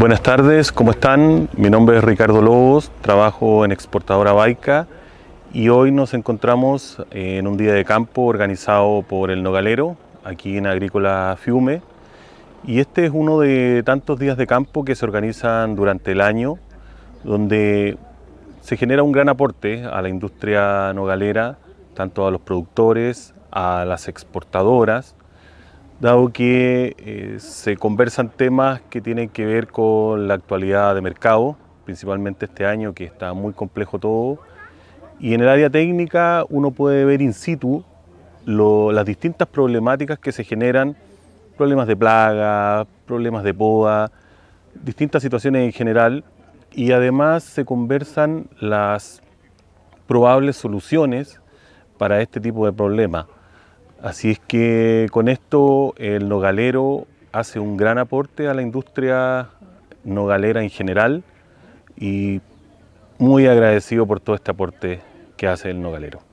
Buenas tardes, ¿cómo están? Mi nombre es Ricardo Lobos, trabajo en Exportadora Baica y hoy nos encontramos eh, en un día de campo organizado por el Nogalero, aquí en Agrícola Fiume. Y este es uno de tantos días de campo que se organizan durante el año, donde se genera un gran aporte a la industria nogalera, tanto a los productores, a las exportadoras, dado que eh, se conversan temas que tienen que ver con la actualidad de mercado, principalmente este año que está muy complejo todo. Y en el área técnica uno puede ver in situ las distintas problemáticas que se generan, problemas de plaga, problemas de poda, distintas situaciones en general. Y además se conversan las probables soluciones para este tipo de problemas. Así es que con esto el nogalero hace un gran aporte a la industria nogalera en general y muy agradecido por todo este aporte que hace el nogalero.